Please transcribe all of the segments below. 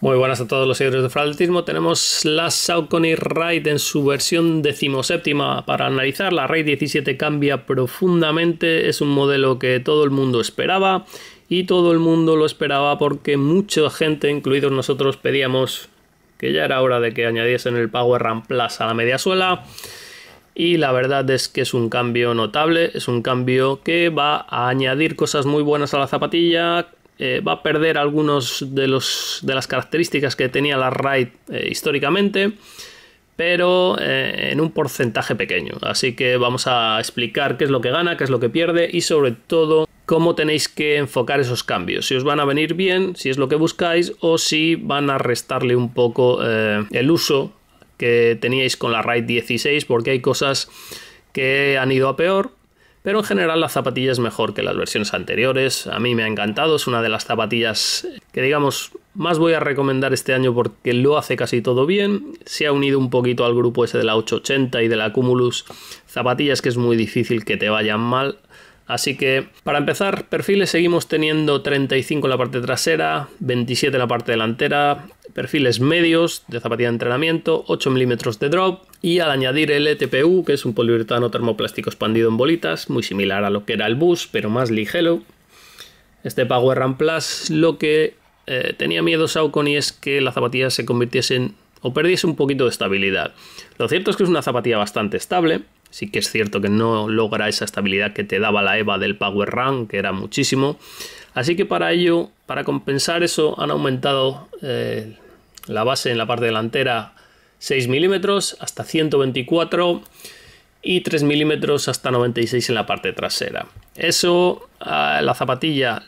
Muy buenas a todos los seguidores de Fraltismo. Tenemos la Saucony Raid en su versión decimoséptima para analizar. La Raid 17 cambia profundamente, es un modelo que todo el mundo esperaba y todo el mundo lo esperaba porque mucha gente, incluidos nosotros, pedíamos que ya era hora de que añadiesen el Power Ram Plus a la media suela. Y la verdad es que es un cambio notable, es un cambio que va a añadir cosas muy buenas a la zapatilla, eh, va a perder algunos de, los, de las características que tenía la RAID eh, históricamente, pero eh, en un porcentaje pequeño. Así que vamos a explicar qué es lo que gana, qué es lo que pierde y sobre todo cómo tenéis que enfocar esos cambios. Si os van a venir bien, si es lo que buscáis o si van a restarle un poco el uso que teníais con la RAID 16 porque hay cosas que han ido a peor pero en general la zapatilla es mejor que las versiones anteriores. A mí me ha encantado, es una de las zapatillas que digamos más voy a recomendar este año porque lo hace casi todo bien. Se ha unido un poquito al grupo ese de la 880 y de la Cumulus, zapatillas que es muy difícil que te vayan mal. Así que para empezar, perfiles seguimos teniendo 35 en la parte trasera, 27 en la parte delantera, perfiles medios de zapatilla de entrenamiento, 8 milímetros de drop y al añadir el ETPU, que es un poliuretano termoplástico expandido en bolitas, muy similar a lo que era el bus, pero más ligero. Este Power Run Plus lo que eh, tenía miedo Saucony es que las zapatilla se convirtiesen o perdiese un poquito de estabilidad. Lo cierto es que es una zapatilla bastante estable, Sí que es cierto que no logra esa estabilidad que te daba la EVA del Power Run, que era muchísimo. Así que para ello, para compensar eso, han aumentado eh, la base en la parte delantera 6 milímetros hasta 124 y 3 milímetros hasta 96 en la parte trasera. Eso a la zapatilla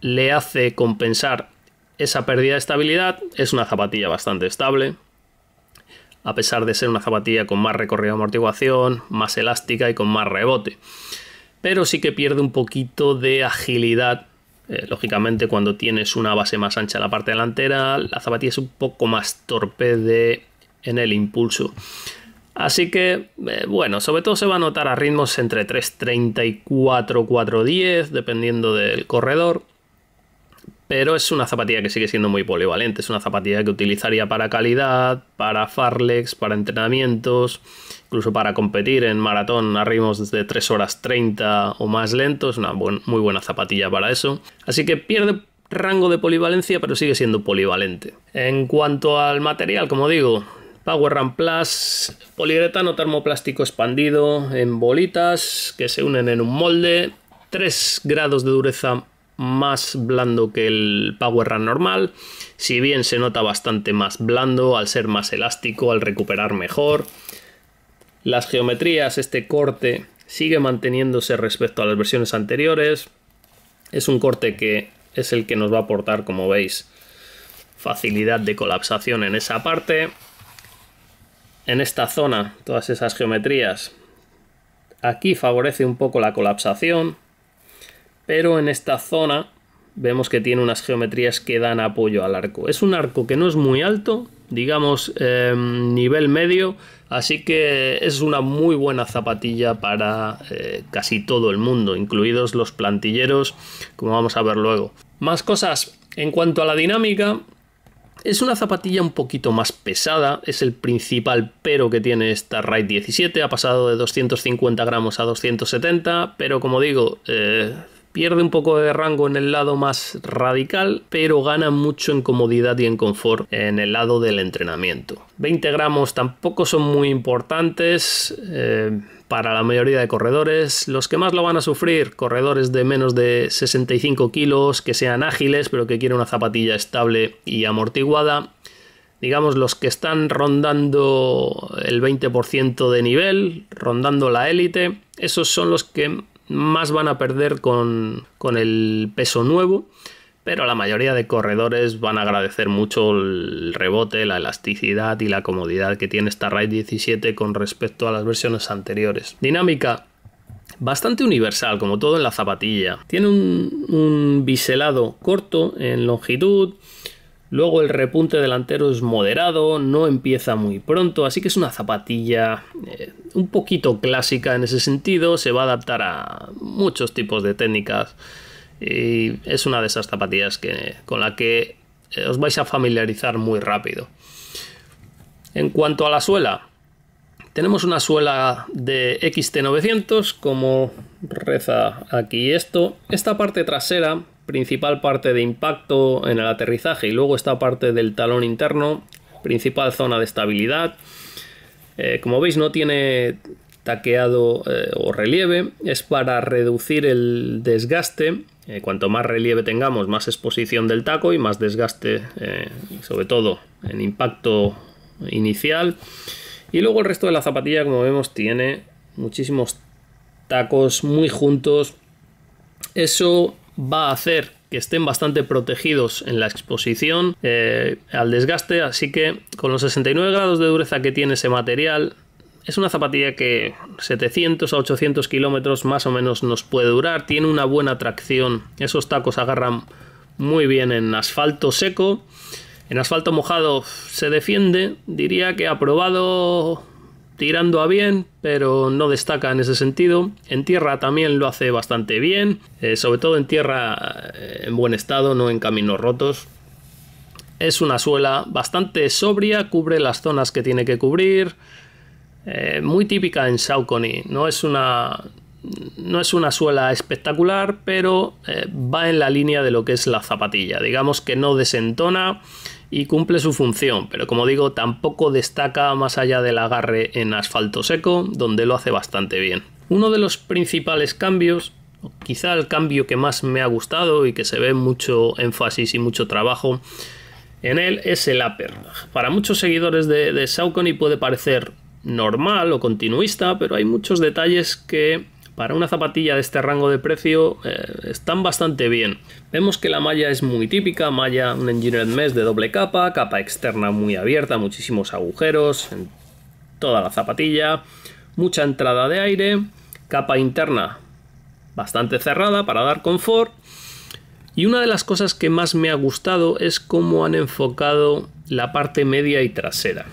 le hace compensar esa pérdida de estabilidad. Es una zapatilla bastante estable, a pesar de ser una zapatilla con más recorrido de amortiguación, más elástica y con más rebote. Pero sí que pierde un poquito de agilidad. Eh, lógicamente, cuando tienes una base más ancha en la parte delantera, la zapatilla es un poco más torpe en el impulso. Así que, eh, bueno, sobre todo se va a notar a ritmos entre 3.30 y 4.410, dependiendo del corredor pero es una zapatilla que sigue siendo muy polivalente. Es una zapatilla que utilizaría para calidad, para farlex, para entrenamientos, incluso para competir en maratón a ritmos de 3 horas 30 o más lentos. Una muy buena zapatilla para eso. Así que pierde rango de polivalencia, pero sigue siendo polivalente. En cuanto al material, como digo, Power Run Plus, poliuretano termoplástico expandido en bolitas que se unen en un molde, 3 grados de dureza más blando que el Power Run normal, si bien se nota bastante más blando al ser más elástico, al recuperar mejor. Las geometrías, este corte sigue manteniéndose respecto a las versiones anteriores. Es un corte que es el que nos va a aportar, como veis, facilidad de colapsación en esa parte. En esta zona, todas esas geometrías, aquí favorece un poco la colapsación pero en esta zona vemos que tiene unas geometrías que dan apoyo al arco. Es un arco que no es muy alto, digamos em, nivel medio, así que es una muy buena zapatilla para eh, casi todo el mundo, incluidos los plantilleros, como vamos a ver luego. Más cosas, en cuanto a la dinámica, es una zapatilla un poquito más pesada, es el principal pero que tiene esta Ride 17, ha pasado de 250 gramos a 270, pero como digo, eh, Pierde un poco de rango en el lado más radical, pero gana mucho en comodidad y en confort en el lado del entrenamiento. 20 gramos tampoco son muy importantes. Eh, para la mayoría de corredores. Los que más lo van a sufrir, corredores de menos de 65 kilos, que sean ágiles, pero que quieren una zapatilla estable y amortiguada. Digamos, los que están rondando el 20% de nivel, rondando la élite, esos son los que más van a perder con, el peso nuevo, pero la mayoría de corredores van a agradecer mucho el rebote, la elasticidad y la comodidad que tiene esta RAID 17 con respecto a las versiones anteriores. Dinámica, bastante universal, como todo en la zapatilla. Tiene un biselado corto en longitud, Luego el repunte delantero es moderado, no empieza muy pronto, así que es una zapatilla eh, un poquito clásica en ese sentido, se va a adaptar a muchos tipos de técnicas y es una de esas zapatillas que, con la que eh, os vais a familiarizar muy rápido. En cuanto a la suela, tenemos una suela de XT900, como reza aquí esto. Esta parte trasera principal parte de impacto en el aterrizaje y luego esta parte del talón interno, principal zona de estabilidad. Eh, como veis no tiene taqueado eh, o relieve, es para reducir el desgaste. Eh, cuanto más relieve tengamos, más exposición del taco y más desgaste, sobre todo en impacto inicial. Y luego el resto de la zapatilla, como vemos, tiene muchísimos tacos muy juntos. Eso va a hacer que estén bastante protegidos en la exposición eh, al desgaste, así que con los 69 grados de dureza que tiene ese material, es una zapatilla que 700 a 800 kilómetros más o menos nos puede durar, tiene una buena tracción, esos tacos agarran muy bien en asfalto seco, en asfalto mojado se defiende, diría que aprobado tirando a bien, pero no destaca en ese sentido. En tierra también lo hace bastante bien, eh, sobre todo en tierra eh, en buen estado, no en caminos rotos. Es una suela bastante sobria, cubre las zonas que tiene que cubrir. Eh, muy típica en Saucony, no es una, no es una suela espectacular, pero va en la línea de lo que es la zapatilla. Digamos que no desentona y cumple su función, pero como digo, tampoco destaca más allá del agarre en asfalto seco, donde lo hace bastante bien. Uno de los principales cambios, quizá el cambio que más me ha gustado y que se ve mucho énfasis y mucho trabajo en él, es el upper. Para muchos seguidores de, de Saucony puede parecer normal o continuista, pero hay muchos detalles que para una zapatilla de este rango de precio eh, están bastante bien. Vemos que la malla es muy típica, malla un engineered mesh de doble capa, capa externa muy abierta, muchísimos agujeros en toda la zapatilla, mucha entrada de aire, capa interna bastante cerrada para dar confort. Y una de las cosas que más me ha gustado es cómo han enfocado la parte media y trasera.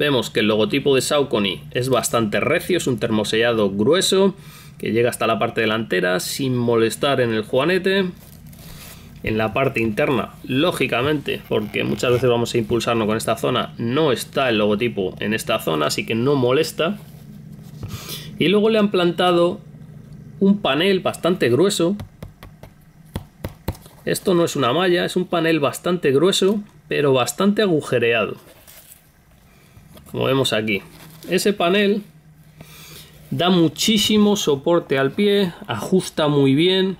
Vemos que el logotipo de Saucony es bastante recio, es un termosellado grueso que llega hasta la parte delantera sin molestar en el juanete. En la parte interna, lógicamente, porque muchas veces vamos a impulsarnos con esta zona, no está el logotipo en esta zona, así que no molesta. Y luego le han plantado un panel bastante grueso. Esto no es una malla, es un panel bastante grueso, pero bastante agujereado como vemos aquí. Ese panel da muchísimo soporte al pie, ajusta muy bien,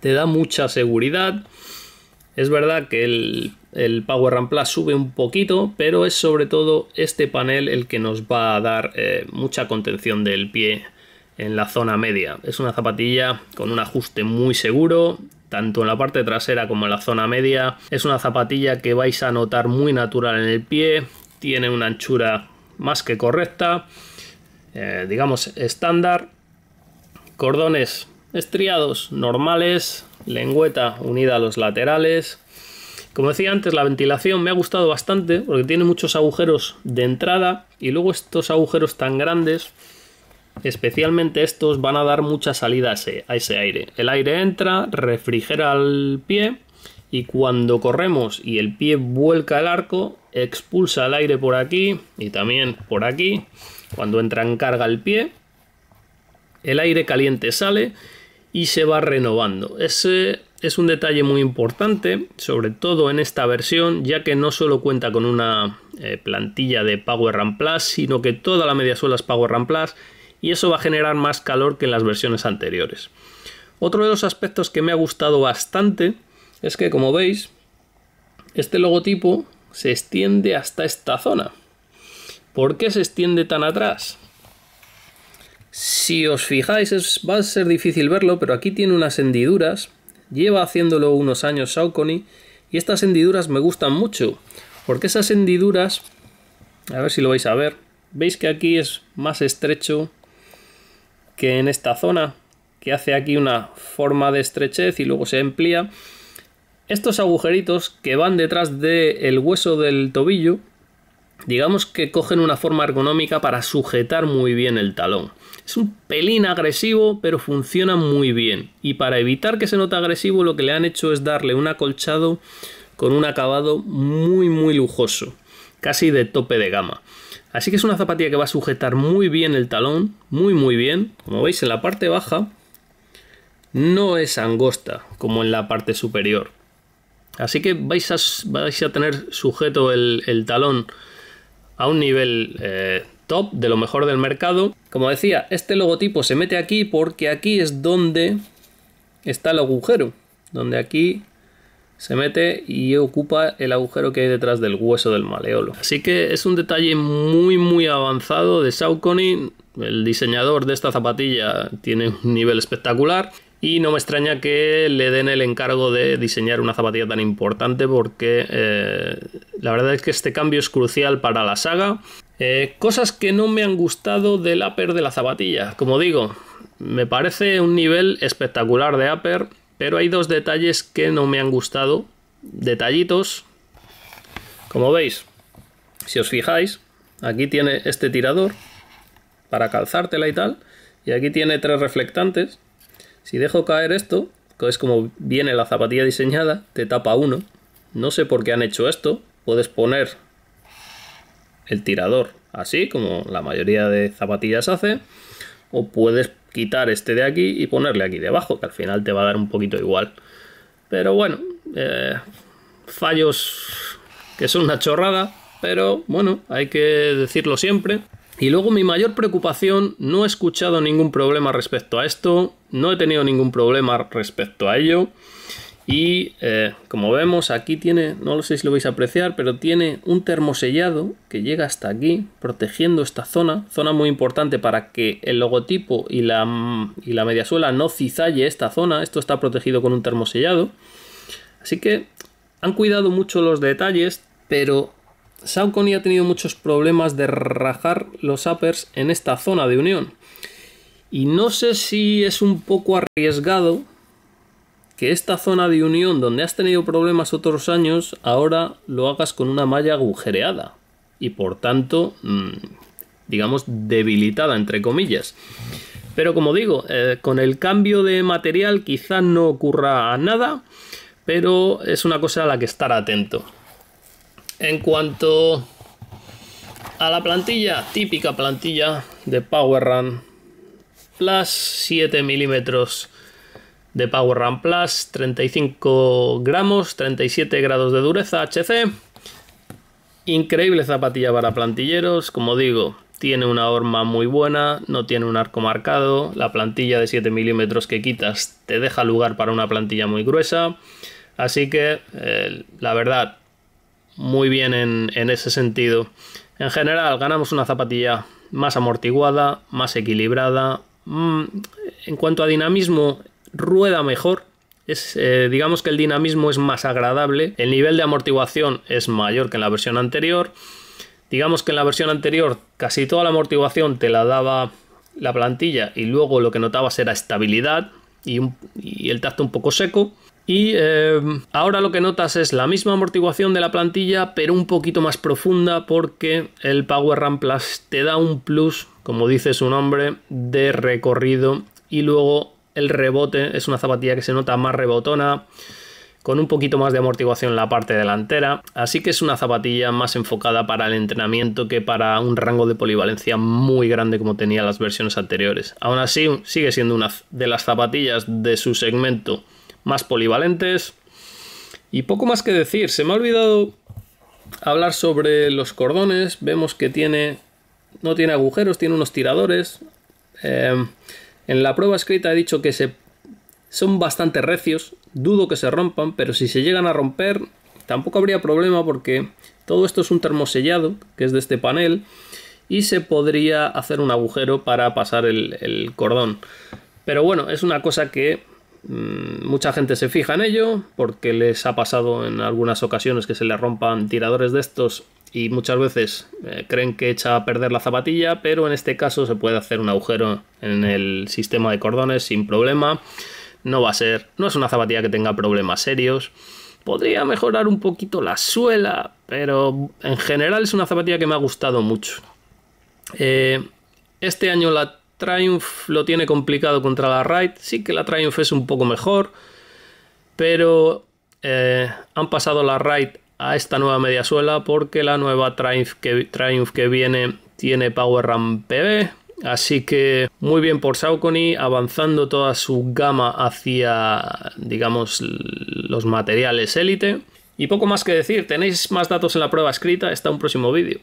te da mucha seguridad. Es verdad que el, Power Ramp Plus sube un poquito, pero es sobre todo este panel el que nos va a dar eh, mucha contención del pie en la zona media. Es una zapatilla con un ajuste muy seguro, tanto en la parte trasera como en la zona media. Es una zapatilla que vais a notar muy natural en el pie, tiene una anchura más que correcta, eh, digamos estándar, cordones estriados normales, lengüeta unida a los laterales. Como decía antes, la ventilación me ha gustado bastante porque tiene muchos agujeros de entrada y luego estos agujeros tan grandes, especialmente estos, van a dar mucha salida a ese, a ese aire. El aire entra, refrigera el pie y cuando corremos y el pie vuelca el arco, expulsa el aire por aquí y también por aquí. Cuando entra en carga el pie, el aire caliente sale y se va renovando. Ese es un detalle muy importante, sobre todo en esta versión, ya que no solo cuenta con una eh, plantilla de Power and Plus, sino que toda la media suela es Power and Plus y eso va a generar más calor que en las versiones anteriores. Otro de los aspectos que me ha gustado bastante es que como veis, este logotipo se extiende hasta esta zona. ¿Por qué se extiende tan atrás? Si os fijáis, va a ser difícil verlo, pero aquí tiene unas hendiduras. Lleva haciéndolo unos años Saucony y estas hendiduras me gustan mucho, porque esas hendiduras, a ver si lo vais a ver, veis que aquí es más estrecho que en esta zona, que hace aquí una forma de estrechez y luego se amplía. Estos agujeritos que van detrás del hueso del tobillo, digamos que cogen una forma ergonómica para sujetar muy bien el talón. Es un pelín agresivo, pero funciona muy bien. Y para evitar que se note agresivo, lo que le han hecho es darle un acolchado con un acabado muy, muy lujoso, casi de tope de gama. Así que es una zapatilla que va a sujetar muy bien el talón, muy, muy bien. Como veis, en la parte baja no es angosta como en la parte superior. Así que vais a, tener sujeto el, talón a un nivel eh, top de lo mejor del mercado. Como decía, este logotipo se mete aquí porque aquí es donde está el agujero, donde aquí se mete y ocupa el agujero que hay detrás del hueso del maleolo. Así que es un detalle muy muy avanzado de Saucony. El diseñador de esta zapatilla tiene un nivel espectacular y no me extraña que le den el encargo de diseñar una zapatilla tan importante porque eh, la verdad es que este cambio es crucial para la saga. Eh, cosas que no me han gustado del upper de la zapatilla. Como digo, me parece un nivel espectacular de upper, pero hay dos detalles que no me han gustado. Detallitos. Como veis, si os fijáis, aquí tiene este tirador para calzártela y tal. Y aquí tiene tres reflectantes si dejo caer esto, es como viene la zapatilla diseñada, te tapa uno. No sé por qué han hecho esto. Puedes poner el tirador así, como la mayoría de zapatillas hace. O puedes quitar este de aquí y ponerle aquí debajo, que al final te va a dar un poquito igual. Pero bueno, eh, fallos que son una chorrada, pero bueno, hay que decirlo siempre. Y luego mi mayor preocupación, no he escuchado ningún problema respecto a esto, no he tenido ningún problema respecto a ello. Y eh, como vemos aquí tiene, no lo sé si lo vais a apreciar, pero tiene un termosellado que llega hasta aquí, protegiendo esta zona, zona muy importante para que el logotipo y la, y la mediasuela no cizalle esta zona, esto está protegido con un termosellado. Así que han cuidado mucho los detalles, pero Saucony ha tenido muchos problemas de rajar los uppers en esta zona de unión. Y no sé si es un poco arriesgado que esta zona de unión donde has tenido problemas otros años ahora lo hagas con una malla agujereada y por tanto mm, digamos debilitada entre comillas. Pero como digo, eh, con el cambio de material quizás no ocurra nada, pero es una cosa a la que estar atento. En cuanto a la plantilla, típica plantilla de Power Run Plus, 7 milímetros de Power Run Plus, 35 gramos, 37 grados de dureza HC. Increíble zapatilla para plantilleros, como digo, tiene una horma muy buena, no tiene un arco marcado, la plantilla de 7 milímetros que quitas te deja lugar para una plantilla muy gruesa, así que eh, la verdad muy bien en, ese sentido. En general, ganamos una zapatilla más amortiguada, más equilibrada. Mm, en cuanto a dinamismo, rueda mejor. Es, eh, digamos que el dinamismo es más agradable. El nivel de amortiguación es mayor que en la versión anterior. Digamos que en la versión anterior casi toda la amortiguación te la daba la plantilla y luego lo que notabas era estabilidad y el tacto un poco seco. Y em, ahora lo que notas es la misma amortiguación de la plantilla, pero un poquito más profunda porque el Power Ram Plus te da un plus, como dice su nombre, de recorrido y luego el rebote es una zapatilla que se nota más rebotona con un poquito más de amortiguación en la parte delantera, así que es una zapatilla más enfocada para el entrenamiento que para un rango de polivalencia muy grande como tenía las versiones anteriores. Aún así, sigue siendo una de las zapatillas de su segmento más polivalentes. Y poco más que decir, se me ha olvidado hablar sobre los cordones. Vemos que tiene. No tiene agujeros, tiene unos tiradores. Em, en la prueba escrita he dicho que se, son bastante recios. Dudo que se rompan, pero si se llegan a romper, tampoco habría problema porque todo esto es un termosellado, que es de este panel. Y se podría hacer un agujero para pasar el, el cordón. Pero bueno, es una cosa que Mm, mucha gente se fija en ello porque les ha pasado en algunas ocasiones que se le rompan tiradores de estos y muchas veces eh, creen que echa a perder la zapatilla, pero en este caso se puede hacer un agujero en el sistema de cordones sin problema. No va a ser, no es una zapatilla que tenga problemas serios. Podría mejorar un poquito la suela, pero en general es una zapatilla que me ha gustado mucho. Eh, este año la Triumph lo tiene complicado contra la Raid. Sí que la Triumph es un poco mejor, pero eh, han pasado la Raid a esta nueva mediasuela porque la nueva Triumph que, que viene tiene Power Run PB. Así que muy bien por Saucony, avanzando toda su gama hacia, digamos, los materiales élite. Y poco más que decir, tenéis más datos en la prueba escrita, está un próximo vídeo.